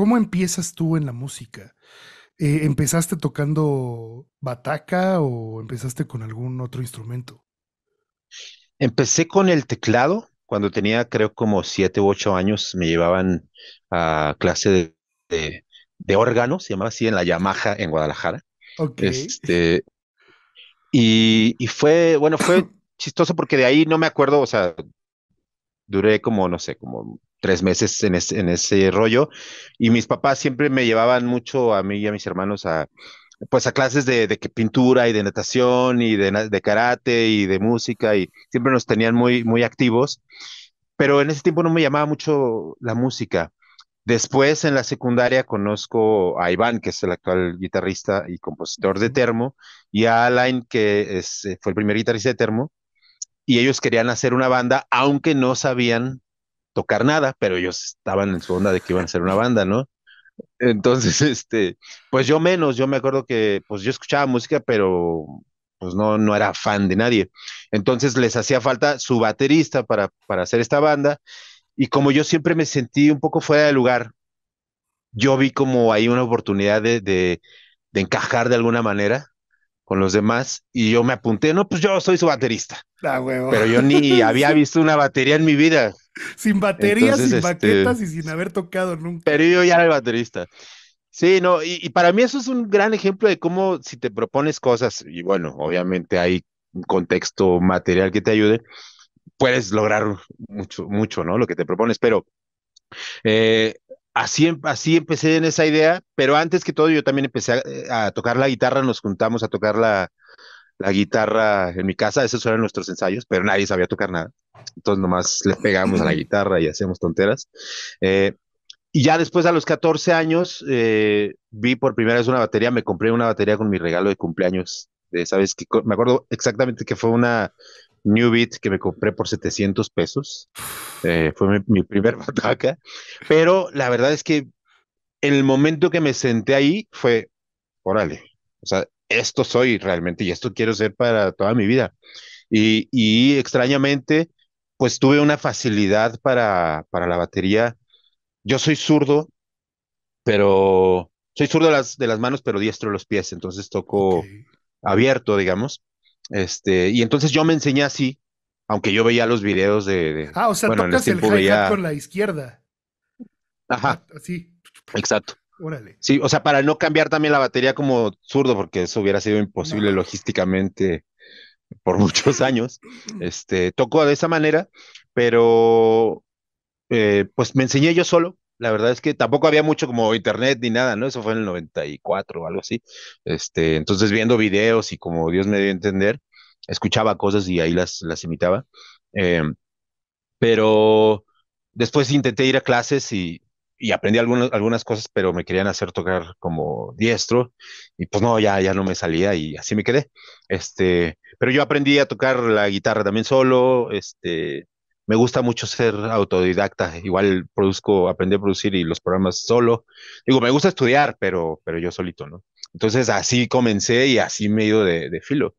¿Cómo empiezas tú en la música? Eh, ¿Empezaste tocando bataca o empezaste con algún otro instrumento? Empecé con el teclado. Cuando tenía, creo, como siete u ocho años, me llevaban a clase de, órganos, órgano, se llamaba así, en la Yamaha en Guadalajara. Este, y, y fue, bueno, fue chistoso porque de ahí no me acuerdo, o sea, duré como, no sé, como tres meses en, ese rollo. Y mis papás siempre me llevaban mucho a mí y a mis hermanos a, pues a clases de, pintura y de natación y de, karate y de música y siempre nos tenían muy, muy activos. Pero en ese tiempo no me llamaba mucho la música. Después en la secundaria conozco a Iván, que es el actual guitarrista y compositor de Termo, y a Alain, que es, eh, fue el primer guitarrista de Termo y ellos querían hacer una banda, aunque no sabían tocar nada, pero ellos estaban en su onda de que iban a hacer una banda, ¿no? Entonces, este, pues yo menos, yo me acuerdo que pues yo escuchaba música, pero pues no, no era fan de nadie. Entonces les hacía falta su baterista para, para hacer esta banda. Y como yo siempre me sentí un poco fuera de lugar, yo vi como ahí una oportunidad de, de encajar de alguna manera con los demás y yo me apunté, no, pues yo soy su baterista. Ah, pero yo ni había visto una batería en mi vida. Sin baterías, sin este, baquetas y sin haber tocado nunca. Pero yo ya era el baterista. Sí, no, y, para mí eso es un gran ejemplo de cómo si te propones cosas, y bueno, obviamente hay un contexto material que te ayude, puedes lograr mucho, mucho, ¿no? Lo que te propones, pero eh, así, em, así empecé en esa idea, pero antes que todo yo también empecé a, eh, tocar la guitarra, nos juntamos a tocar la, guitarra en mi casa, esos eran nuestros ensayos, pero nadie sabía tocar nada. Entonces nomás le pegamos a la guitarra y hacíamos tonteras. Eh, y ya después a los 14 años eh, vi por primera vez una batería, me compré una batería con mi regalo de cumpleaños. De, Sabes que me acuerdo exactamente que fue una New Beat que me compré por 700 pesos. Eh, fue mi, primer bataca. Pero la verdad es que el momento que me senté ahí fue, órale, o sea, esto soy realmente y esto quiero ser para toda mi vida. Y, extrañamente, pues tuve una facilidad para, para la batería. Yo soy zurdo, pero soy zurdo de las, de las manos, pero diestro de los pies, entonces toco abierto, digamos. Este, y entonces yo me enseñé así, aunque yo veía los videos de. ah, o sea, tocas el veía... con la izquierda. Ajá. Ah, así. Exacto. Sí, o sea, para no cambiar también la batería como zurdo, porque eso hubiera sido imposible logísticamente por muchos años. Este, toco de esa manera, pero eh, pues me enseñé yo solo la verdad es que tampoco había mucho como internet ni nada, ¿no? Eso fue en el 94 o algo así. Este, entonces viendo videos y como Dios me dio a entender, escuchaba cosas y ahí las, las imitaba. Em, pero después intenté ir a clases y, aprendí algunas, algunas cosas, pero me querían hacer tocar como diestro y pues no, ya, ya no me salía y así me quedé. Este, pero yo aprendí a tocar la guitarra también solo, este, me gusta mucho ser autodidacta, igual produzco, aprendí a producir y los programas solo. Digo, me gusta estudiar, pero, pero yo solito, ¿no? Entonces así comencé y así me he ido de, de filo.